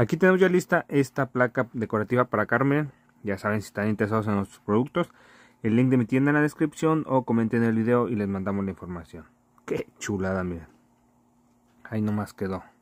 Aquí tenemos ya lista esta placa decorativa para Carmen. Ya saben si están interesados en nuestros productos. El link de mi tienda en la descripción o comenten el video y les mandamos la información. Qué chulada, miren. Ahí nomás quedó.